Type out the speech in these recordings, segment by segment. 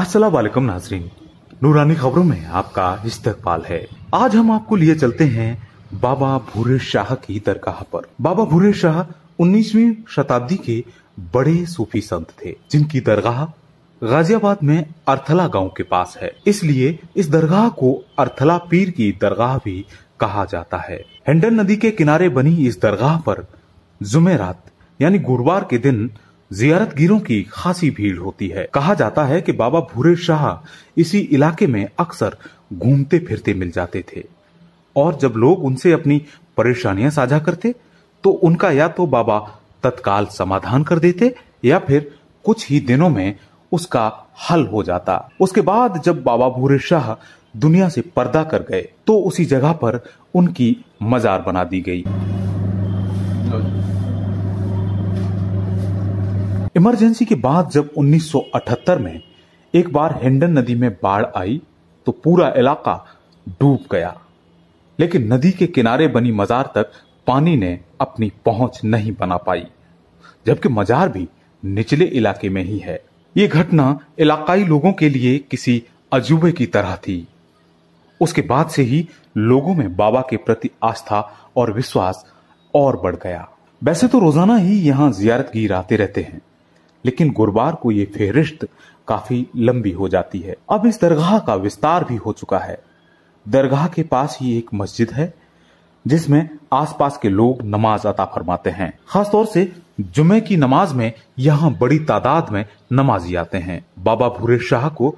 असलम नाजरीन नूरानी खबरों में आपका इस्तकबाल है आज हम आपको लिए चलते हैं बाबा भूरे शाह की दरगाह पर बाबा भूरे शाह 19वीं शताब्दी के बड़े सूफी संत थे जिनकी दरगाह गाजियाबाद में अर्थला गांव के पास है इसलिए इस दरगाह को अर्थला पीर की दरगाह भी कहा जाता है हिंडन नदी के किनारे बनी इस दरगाह पर जुमेरात यानी गुरुवार के दिन जियारत गिरों की खासी भीड़ होती है कहा जाता है कि बाबा भूरे शाह इसी इलाके में अक्सर घूमते फिरते मिल जाते थे और जब लोग उनसे अपनी परेशानियां साझा करते तो उनका या तो बाबा तत्काल समाधान कर देते या फिर कुछ ही दिनों में उसका हल हो जाता उसके बाद जब बाबा भूरे शाह दुनिया से पर्दा कर गए तो उसी जगह पर उनकी मजार बना दी गई इमरजेंसी के बाद जब 1978 में एक बार हिंडन नदी में बाढ़ आई तो पूरा इलाका डूब गया लेकिन नदी के किनारे बनी मजार तक पानी ने अपनी पहुंच नहीं बना पाई जबकि मजार भी निचले इलाके में ही है ये घटना इलाकाई लोगों के लिए किसी अजूबे की तरह थी उसके बाद से ही लोगों में बाबा के प्रति आस्था और विश्वास और बढ़ गया वैसे तो रोजाना ही यहाँ जियारत गिर आते रहते हैं लेकिन गुरुवार को ये फेहरिस्त काफी लंबी हो जाती है अब इस दरगाह का विस्तार भी हो चुका है दरगाह के पास ही एक मस्जिद है जिसमें आसपास के लोग नमाज अता फरमाते हैं खासतौर से जुमे की नमाज में यहाँ बड़ी तादाद में नमाजी आते हैं बाबा भूरे शाह को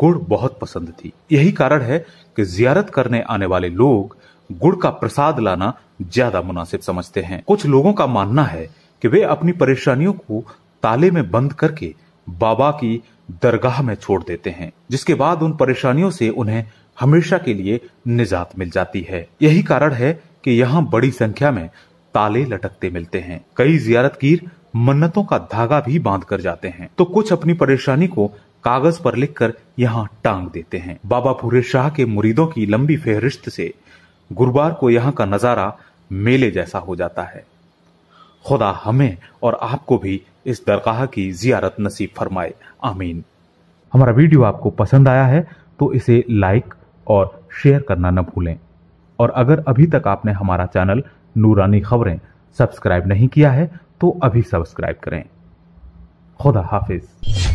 गुड़ बहुत पसंद थी यही कारण है कि जियारत करने आने वाले लोग गुड़ का प्रसाद लाना ज्यादा मुनासिब समझते हैं कुछ लोगों का मानना है कि वे अपनी परेशानियों को ताले में बंद करके बाबा की दरगाह में छोड़ देते हैं जिसके बाद उन परेशानियों से उन्हें हमेशा के लिए निजात मिल जाती है यही कारण है कि यहाँ बड़ी संख्या में ताले लटकते मिलते हैं कई जियारतगीर मन्नतों का धागा भी बांध कर जाते हैं तो कुछ अपनी परेशानी को कागज पर लिखकर यहाँ टांग देते हैं बाबा भूरे शाह के मुरीदों की लंबी फेहरिस्त से गुरुवार को यहाँ का नजारा मेले जैसा हो जाता है खुदा हमें और आपको भी इस दरगाह की जियारत नसीब फरमाए आमीन हमारा वीडियो आपको पसंद आया है तो इसे लाइक और शेयर करना न भूलें और अगर अभी तक आपने हमारा चैनल नूरानी खबरें सब्सक्राइब नहीं किया है तो अभी सब्सक्राइब करें खुदा हाफिज़